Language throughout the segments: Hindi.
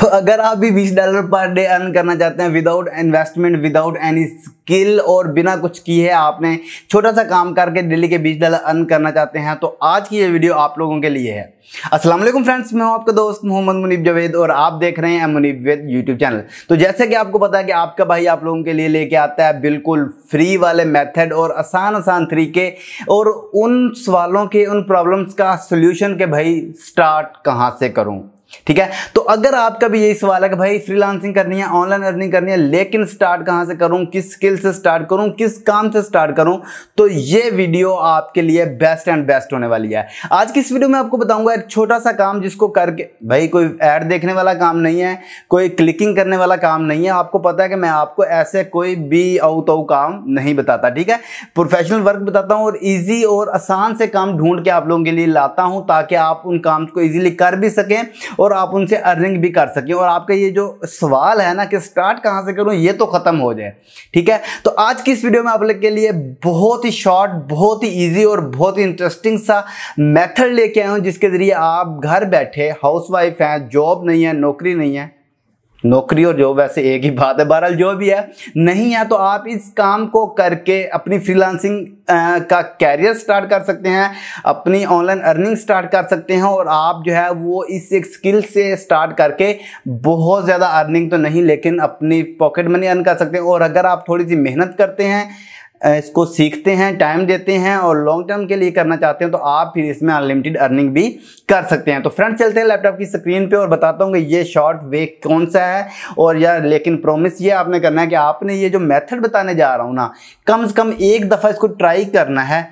तो अगर आप भी 20 डॉलर पर डे अर्न करना चाहते हैं without investment without any skill और बिना कुछ किए है आपने छोटा सा काम करके डेली के 20 डॉलर अर्न करना चाहते हैं तो आज की ये वीडियो आप लोगों के लिए है असलम फ्रेंड्स मैं हूं आपका दोस्त मोहम्मद मुनीब जवेद और आप देख रहे हैं मुनीब जवेद यूट्यूब चैनल तो जैसे कि आपको पता है कि आपका भाई आप लोगों के लिए लेके आता है बिल्कुल फ्री वाले मेथड और आसान आसान तरीके और उन सवालों के उन प्रॉब्लम्स का सोल्यूशन के भाई स्टार्ट कहाँ से करूँ ठीक है तो अगर आपका भी यही सवाल है कि भाई फ्रीलांसिंग करनी है ऑनलाइन अर्निंग करनी है लेकिन स्टार्ट कहां से करूं किस स्किल से स्टार्ट करूं किस काम से स्टार्ट करूं तो ये वीडियो आपके लिए बेस्ट एंड बेस्ट होने वाली है आज की इस वीडियो में आपको बताऊंगा एक छोटा सा काम जिसको करके भाई कोई ऐड देखने वाला काम नहीं है कोई क्लिकिंग करने वाला काम नहीं है आपको पता है कि मैं आपको ऐसे कोई भी औ आउ काम नहीं बताता ठीक है प्रोफेशनल वर्क बताता हूँ और ईजी और आसान से काम ढूंढ के आप लोगों के लिए लाता हूँ ताकि आप उन काम को ईजिली कर भी सकें और आप उनसे अर्निंग भी कर सकें और आपका ये जो सवाल है ना कि स्टार्ट कहाँ से करूँ ये तो ख़त्म हो जाए ठीक है तो आज की इस वीडियो में आप लोग के लिए बहुत ही शॉर्ट बहुत ही ईजी और बहुत ही इंटरेस्टिंग सा मैथड लेके आया हूँ जिसके ज़रिए आप घर बैठे वाइफ हैं जॉब नहीं है नौकरी नहीं है नौकरी और जॉब वैसे एक ही बात है बहरहाल जो भी है नहीं है तो आप इस काम को करके अपनी फ्रीलांसिंग का कैरियर स्टार्ट कर सकते हैं अपनी ऑनलाइन अर्निंग स्टार्ट कर सकते हैं और आप जो है वो इस एक स्किल से स्टार्ट करके बहुत ज़्यादा अर्निंग तो नहीं लेकिन अपनी पॉकेट मनी अर्न कर सकते हैं और अगर आप थोड़ी सी मेहनत करते हैं इसको सीखते हैं टाइम देते हैं और लॉन्ग टर्म के लिए करना चाहते हैं तो आप फिर इसमें अनलिमिटेड अर्निंग भी कर सकते हैं तो फ्रेंड चलते हैं लैपटॉप की स्क्रीन पे और बताता हूँ कि ये शॉर्ट वे कौन सा है और यार लेकिन प्रॉमिस ये आपने करना है कि आपने ये जो मेथड बताने जा रहा हूँ ना कम से कम एक दफ़ा इसको ट्राई करना है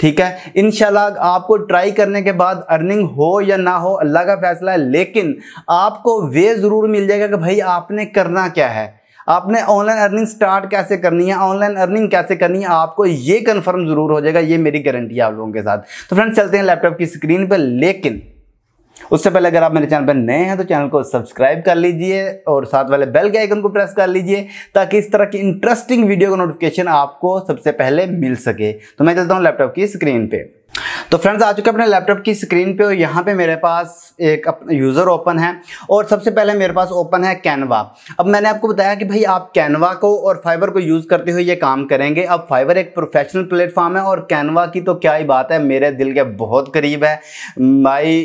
ठीक है इनशाला आपको ट्राई करने के बाद अर्निंग हो या ना हो अल्लाह का फैसला है लेकिन आपको वे ज़रूर मिल जाएगा कि भाई आपने करना क्या है आपने ऑनलाइन अर्निंग स्टार्ट कैसे करनी है ऑनलाइन अर्निंग कैसे करनी है आपको ये कन्फर्म ज़रूर हो जाएगा ये मेरी गारंटी है आप लोगों के साथ तो फ्रेंड्स चलते हैं लैपटॉप की स्क्रीन पर लेकिन उससे पहले अगर आप मेरे चैनल पर नए हैं तो चैनल को सब्सक्राइब कर लीजिए और साथ वाले बेल के आइकन को प्रेस कर लीजिए ताकि इस तरह की इंटरेस्टिंग वीडियो का नोटिफिकेशन आपको सबसे पहले मिल सके तो मैं चलता हूँ लैपटॉप की स्क्रीन पर तो फ्रेंड्स आ चुके अपने लैपटॉप की स्क्रीन पे और यहाँ पे मेरे पास एक यूज़र ओपन है और सबसे पहले मेरे पास ओपन है कैनवा अब मैंने आपको बताया कि भाई आप कैनवा को और फाइबर को यूज़ करते हुए ये काम करेंगे अब फाइबर एक प्रोफेशनल प्लेटफॉर्म है और कैनवा की तो क्या ही बात है मेरे दिल के बहुत करीब है भाई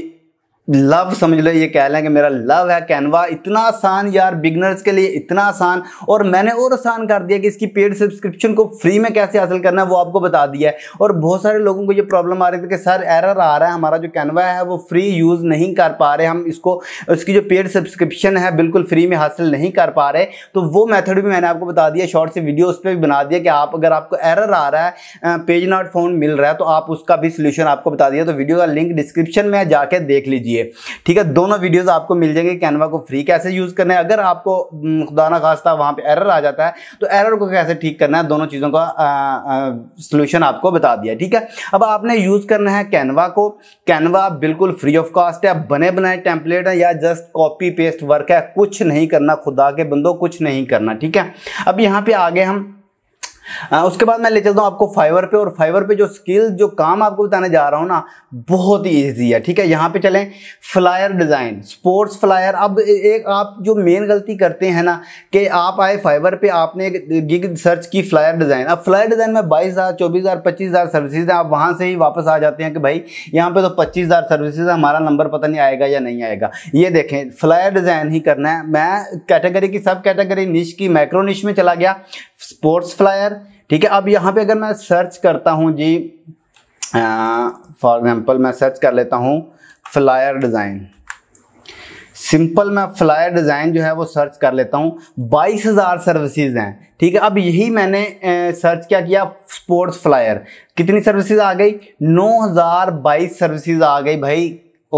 लव समझ लो ये कह लें कि मेरा लव है कैनवा इतना आसान यार बिगनर्स के लिए इतना आसान और मैंने और आसान कर दिया कि इसकी पेड सब्सक्रिप्शन को फ्री में कैसे हासिल करना है वो आपको बता दिया है और बहुत सारे लोगों को ये प्रॉब्लम आ रही थी कि सर एरर आ रहा है हमारा जो कैनवा है वो फ्री यूज़ नहीं कर पा रहे हम इसको उसकी जो पेड सब्सक्रिप्शन है बिल्कुल फ्री में हासिल नहीं कर पा रहे तो वो मैथड भी मैंने आपको बता दिया शॉर्ट से वीडियो उस पर भी बना दिया कि आप अगर आपको एरर आ रहा है पेज नॉट फोन मिल रहा है तो आप उसका भी सोल्यूशन आपको बता दिया तो वीडियो का लिंक डिस्क्रिप्शन में जाके देख लीजिए कीजिए ठीक है दोनों वीडियोस आपको मिल जाएंगे कैनवा को फ्री कैसे यूज़ करना है अगर आपको खुदा ना खास्ता वहां पर एरर आ जाता है तो एरर को कैसे ठीक करना है दोनों चीज़ों का सोल्यूशन आपको बता दिया ठीक है अब आपने यूज़ करना है कैनवा को कैनवा बिल्कुल फ्री ऑफ कॉस्ट है बने बनाए टेम्पलेट है या जस्ट कॉपी पेस्ट वर्क है कुछ नहीं करना खुदा के बंदो कुछ नहीं करना ठीक है अब यहाँ पे आगे हम आ, हाँ, उसके बाद मैं ले चलता हूँ आपको फाइवर पे और फाइवर पे जो स्किल जो काम आपको बताने जा रहा हूँ ना बहुत ही ईजी है ठीक है यहाँ पे चलें फ्लायर डिज़ाइन स्पोर्ट्स फ्लायर अब एक आप जो मेन गलती करते हैं ना कि आप आए फाइवर पे आपने एक गिग सर्च की फ्लायर डिज़ाइन अब फ्लायर डिज़ाइन में बाईस हज़ार चौबीस हज़ार पच्चीस हज़ार सर्विसेज हैं आप वहाँ से ही वापस आ जाते हैं कि भाई यहाँ पर तो पच्चीस हज़ार सर्विसेज हमारा नंबर पता नहीं आएगा या नहीं आएगा ये देखें फ्लायर डिज़ाइन ही करना है मैं कैटेगरी की सब कैटेगरी निश की मैक्रो निश में चला गया स्पोर्ट्स फ्लायर ठीक है अब यहाँ पे अगर मैं सर्च करता हूँ जी फॉर एग्जांपल मैं सर्च कर लेता हूँ फ्लायर डिज़ाइन सिंपल मैं फ्लायर डिज़ाइन जो है वो सर्च कर लेता हूँ बाईस हज़ार सर्विसेज हैं ठीक है अब यही मैंने सर्च क्या किया स्पोर्ट्स फ्लायर कितनी सर्विसेज आ गई नौ हज़ार बाईस सर्विसेज आ गई भाई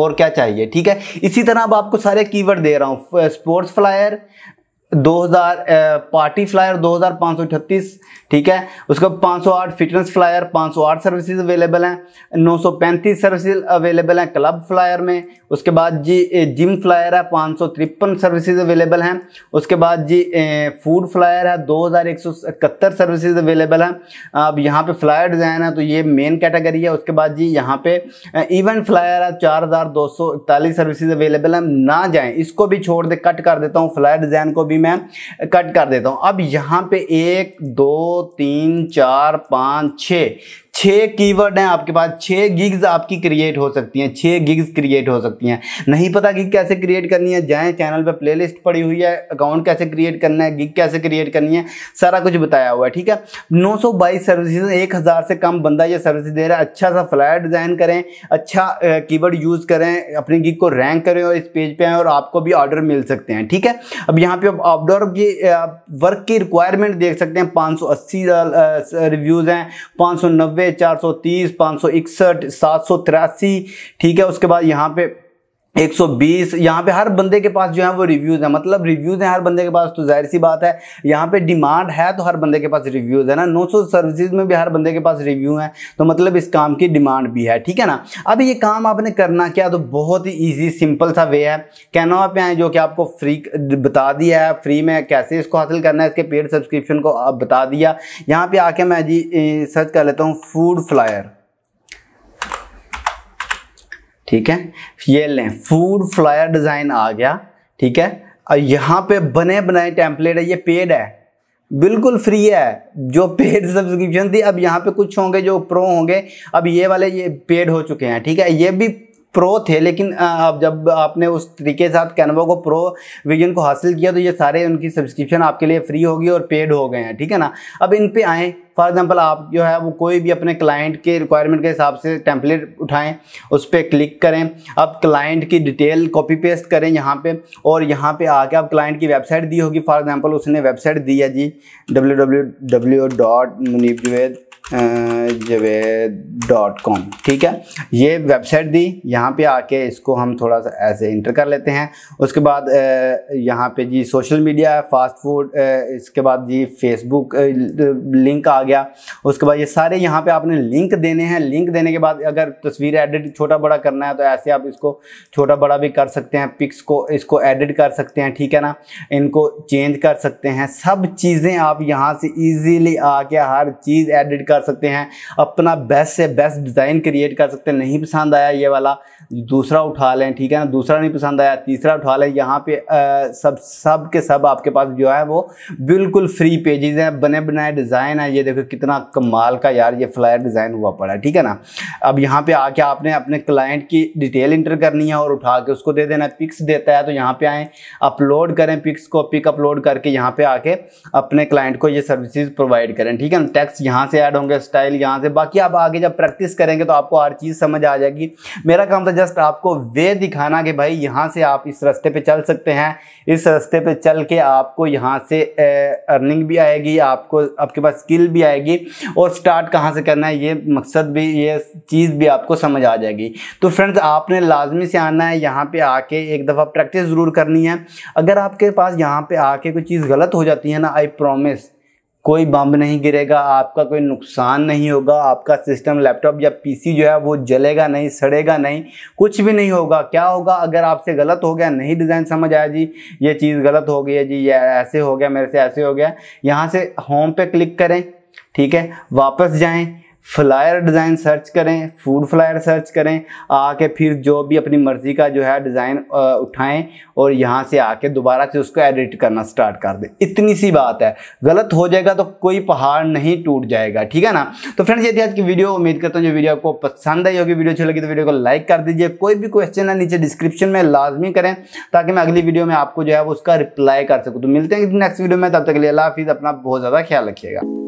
और क्या चाहिए ठीक है इसी तरह अब आपको सारे कीवर्ड दे रहा हूँ स्पोर्ट्स फ्लायर 2000 पार्टी फ्लायर 2538 ठीक है उसका 508 फिटनेस फ्लायर 508 सर्विसेज अवेलेबल हैं 935 सर्विसेज अवेलेबल हैं क्लब फ्लायर में उसके बाद जी जिम फ्लायर है पाँच सर्विसेज अवेलेबल हैं उसके बाद जी फूड फ्लायर है 2171 सर्विसेज अवेलेबल हैं अब यहाँ पे फ्लायर डिज़ाइन है तो ये मेन कैटेगरी है उसके बाद जी यहाँ पे इवेंट फ्लायर है चार सर्विसेज अवेलेबल हैं ना जाएँ इसको भी छोड़ दे कट कर देता हूँ फ्लायर डिज़ाइन को भी भी मैं कट कर देता हूँ अब यहाँ पे एक दो तीन चार पाँच छः छः कीवर्ड हैं आपके पास छः गिग्स आपकी क्रिएट हो सकती हैं छः गिग्स क्रिएट हो सकती हैं नहीं पता गिग कैसे क्रिएट करनी है जाए चैनल पर प्लेलिस्ट पड़ी हुई है अकाउंट कैसे क्रिएट करना है गिग कैसे क्रिएट करनी है सारा कुछ बताया हुआ है ठीक है नौ सौ बाईस सर्विसेज एक हज़ार से कम बंदा ये सर्विस दे रहा है अच्छा सा फ्लैट डिज़ाइन करें अच्छा वर्ड यूज़ करें अपनी गिग को रैंक करें और इस पेज पर पे आएँ और आपको भी ऑर्डर मिल सकते हैं ठीक है अब यहाँ पे आप आउटडोर की वर्क की रिक्वायरमेंट देख सकते हैं पाँच रिव्यूज़ हैं पाँच चार सौ तीस पाँच सौ इकसठ सात सौ तिरासी ठीक है उसके बाद यहाँ पे 120 यहाँ पे हर बंदे के पास जो है वो रिव्यूज़ है मतलब रिव्यूज़ हैं हर बंदे के पास तो जाहिर सी बात है यहाँ पे डिमांड है तो हर बंदे के पास रिव्यूज़ है ना 900 सर्विसेज में भी हर बंदे के पास रिव्यू हैं तो मतलब इस काम की डिमांड भी है ठीक है ना अब ये काम आपने करना क्या तो बहुत ही ईजी सिंपल सा वे है कैनवा पे आए जो कि आपको फ्री बता दिया है फ्री में कैसे इसको हासिल करना है इसके पेड सब्सक्रिप्शन को बता दिया यहाँ पर आके मैं जी सर्च कर लेता हूँ फूड फ्लायर ठीक है ये लें फूड फ्लायर डिज़ाइन आ गया ठीक है और यहाँ पे बने बनाए टेम्पलेट है ये पेड है बिल्कुल फ्री है जो पेड सब्सक्रिप्शन थी अब यहाँ पे कुछ होंगे जो प्रो होंगे अब ये वाले ये पेड हो चुके हैं ठीक है ये भी प्रो थे लेकिन अब जब आपने उस तरीके के साथ कैनवा को प्रो विजन को हासिल किया तो ये सारे उनकी सब्सक्रिप्शन आपके लिए फ्री होगी और पेड हो गए हैं ठीक है ना अब इन पे आएँ फॉर एग्जांपल आप जो है वो कोई भी अपने क्लाइंट के रिक्वायरमेंट के हिसाब से टेम्पलेट उठाएं उस पर क्लिक करें अब क्लाइंट की डिटेल कॉपी पेस्ट करें यहाँ पे और यहाँ पे आके आप क्लाइंट की वेबसाइट दी होगी फॉर एग्जांपल उसने वेबसाइट दी है जी W W W dot Munib Juved Javed dot com ठीक है ये वेबसाइट दी यहाँ पे आके इसको हम थोड़ा सा ऐसे इंटर कर लेते हैं उसके बाद uh, यहाँ पे जी सोशल मीडिया फास्ट फूड इसके बाद जी फेसबुक लिंक uh, आ गया उसके बाद ये सारे यहाँ पे आपने लिंक देने हैं लिंक देने के बाद अगर तस्वीर एडिट छोटा बड़ा करना है तो ऐसे आप इसको छोटा बड़ा भी कर सकते हैं पिक्स को इसको एडिट कर सकते हैं ठीक है ना इनको चेंज कर सकते हैं सब चीज़ें आप यहाँ से ईजीली आके हर चीज़ एडिट कर सकते हैं अपना बेस्ट से बेस्ट डिज़ाइन क्रिएट कर सकते हैं नहीं पसंद आया ये वाला दूसरा उठा लें ठीक है ना दूसरा नहीं पसंद आया तीसरा उठा लें यहाँ पे आ, सब सब के सब आपके पास जो है वो बिल्कुल फ्री पेजेस हैं बने बनाए डिज़ाइन है ये देखो देखो कितना कमाल का यार ये फ्लायर डिज़ाइन हुआ पड़ा है ठीक है ना अब यहाँ पे आके आपने अपने क्लाइंट की डिटेल इंटर करनी है और उठा के उसको दे देना है पिक्स देता है तो यहाँ पे आए अपलोड करें पिक्स को पिक अपलोड करके यहाँ पे आके अपने क्लाइंट को ये सर्विसेज प्रोवाइड करें ठीक है ना टैक्स यहाँ से ऐड होंगे स्टाइल यहाँ से बाकी आप आगे जब प्रैक्टिस करेंगे तो आपको हर चीज़ समझ आ जाएगी मेरा काम था जस्ट आपको वे दिखाना कि भाई यहाँ से आप इस रस्ते पर चल सकते हैं इस रस्ते पर चल के आपको यहाँ से अर्निंग भी आएगी आपको आपके पास स्किल भी आएगी और स्टार्ट कहाँ से करना है ये मकसद भी ये चीज़ भी आपको समझ आ जाएगी तो फ्रेंड्स आपने लाजमी से आना है यहाँ पर आके एक दफ़ा प्रैक्टिस ज़रूर करनी है अगर आपके पास यहाँ पर आके कोई चीज़ गलत हो जाती है ना आई प्रोमिस कोई बम नहीं गिरेगा आपका कोई नुकसान नहीं होगा आपका सिस्टम लैपटॉप या पीसी जो है वो जलेगा नहीं सड़ेगा नहीं कुछ भी नहीं होगा क्या होगा अगर आपसे गलत हो गया नहीं डिज़ाइन समझ आया जी ये चीज़ गलत हो गई है जी ये ऐसे हो गया मेरे से ऐसे हो गया यहाँ से होम पे क्लिक करें ठीक है वापस जाएं फ्लायर डिज़ाइन सर्च करें फूड फ्लायर सर्च करें आके फिर जो भी अपनी मर्ज़ी का जो है डिज़ाइन उठाएं और यहाँ से आके दोबारा से उसको एडिट करना स्टार्ट कर दें इतनी सी बात है गलत हो जाएगा तो कोई पहाड़ नहीं टूट जाएगा ठीक है ना तो फ्रेंड्स ये थी आज की वीडियो उम्मीद करता हूँ जो वीडियो आपको पसंद आई होगी वीडियो अच्छी लगी तो वीडियो को लाइक कर दीजिए कोई भी क्वेश्चन है नीचे डिस्क्रिप्शन में लाजमी करें ताकि मैं अगली वीडियो में आपको जो है उसका रिप्लाई कर सकूँ तो मिलते हैं नेक्स्ट वीडियो में तब तक के लिए अला हाफिज़ अपना बहुत ज़्यादा ख्याल रखिएगा